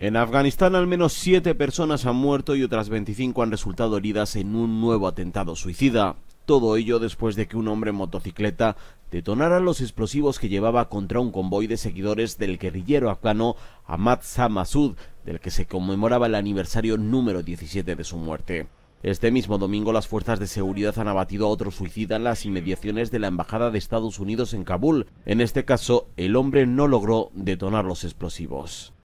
En Afganistán al menos siete personas han muerto y otras 25 han resultado heridas en un nuevo atentado suicida. Todo ello después de que un hombre en motocicleta detonara los explosivos que llevaba contra un convoy de seguidores del guerrillero afgano Ahmad Shah del que se conmemoraba el aniversario número 17 de su muerte. Este mismo domingo las fuerzas de seguridad han abatido a otro suicida en las inmediaciones de la Embajada de Estados Unidos en Kabul. En este caso, el hombre no logró detonar los explosivos.